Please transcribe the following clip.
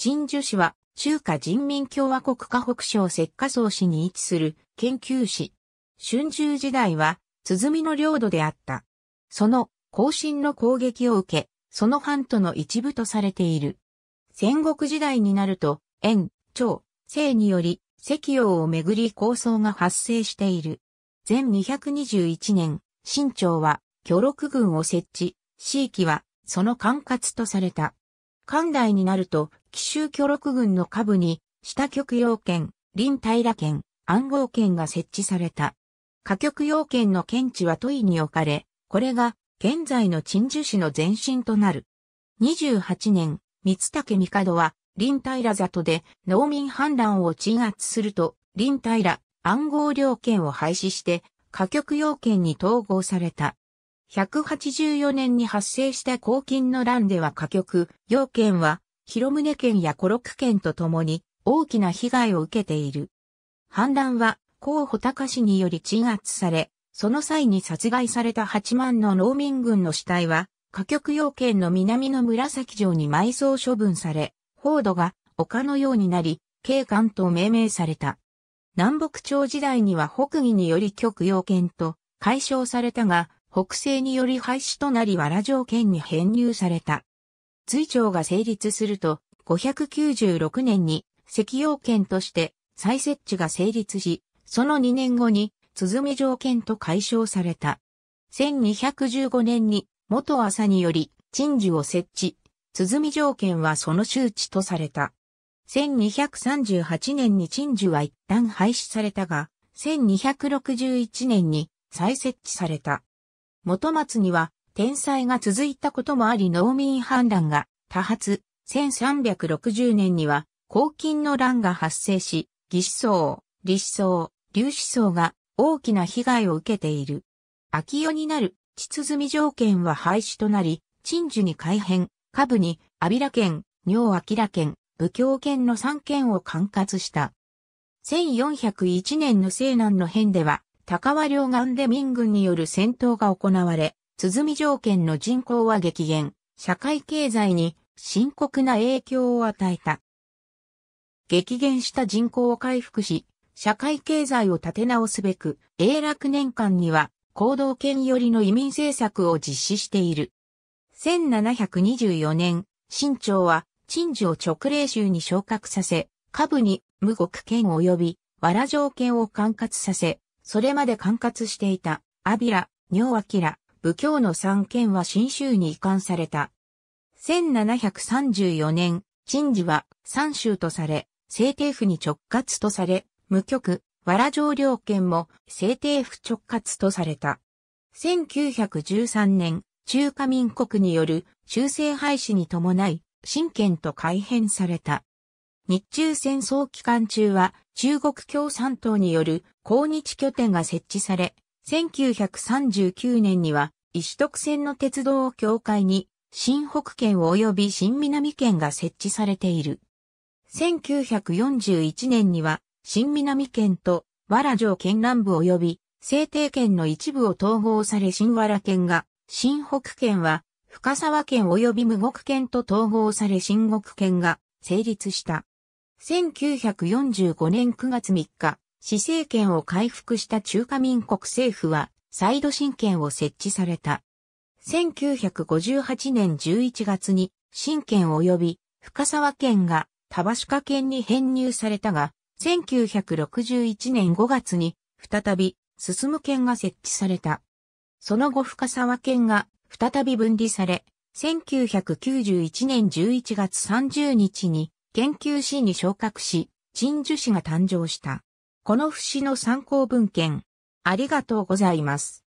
陳守氏は、中華人民共和国河北省石化層市に位置する研究市。春秋時代は、鼓の領土であった。その、後進の攻撃を受け、その半島の一部とされている。戦国時代になると、燕、長、西により、石洋をめぐり構想が発生している。全221年、新朝は、巨鹿軍を設置、地域は、その管轄とされた。関大になると、奇襲巨録軍の下部に、下極要件、臨平県、暗号県が設置された。下極要件の県地は都井に置かれ、これが、現在の鎮守市の前身となる。28年、三竹帝は、臨平里で農民反乱を鎮圧すると、臨平、暗号領件を廃止して、下極要件に統合された。184年に発生した黄金の乱では歌曲、要件は、広宗県や古六県とともに大きな被害を受けている。反乱は、候補高氏により鎮圧され、その際に殺害された8万の農民軍の死体は、歌曲要件の南の紫城に埋葬処分され、報道が丘のようになり、警官と命名された。南北朝時代には北儀により曲要件と解消されたが、北西により廃止となりわら条件に編入された。追徴が成立すると、596年に石要県として再設置が成立し、その2年後に鼓条件と解消された。1215年に元朝により鎮守を設置、鼓条件はその周知とされた。1238年に鎮守は一旦廃止されたが、1261年に再設置された。元松には天災が続いたこともあり農民反乱が多発、1360年には黄金の乱が発生し、義子層、立子層、流子層が大きな被害を受けている。秋夜になる、地積条件は廃止となり、鎮守に改変、下部に、阿比良県、尿明県、武教県の三県を管轄した。1401年の西南の変では、高和両岸で民軍による戦闘が行われ、鼓条件の人口は激減、社会経済に深刻な影響を与えた。激減した人口を回復し、社会経済を立て直すべく、永楽年間には、行動権寄りの移民政策を実施している。1724年、清朝は、陳治を直令州に昇格させ、下部に無国権及び、藁条件を管轄させ、それまで管轄していた、アビラ、ニョアキラ、武教の三県は新州に移管された。1734年、陳治は三州とされ、政定府に直轄とされ、無局、藁城領県も政定府直轄とされた。1913年、中華民国による中世廃止に伴い、新県と改変された。日中戦争期間中は中国共産党による抗日拠点が設置され、1939年には石徳線の鉄道を境界に新北県及び新南県が設置されている。1941年には新南県と藁城県南部及び西定県の一部を統合され新藁県が、新北県は深沢県及び無国県と統合され新国県が成立した。1945年9月3日、市政権を回復した中華民国政府は、再度新権を設置された。1958年11月に、新権及び深沢県が田橋家県に編入されたが、1961年5月に、再び、進む県が設置された。その後深沢県が再び分離され、1991年11月30日に研究士に昇格し、陳樹氏が誕生した。この節の参考文献、ありがとうございます。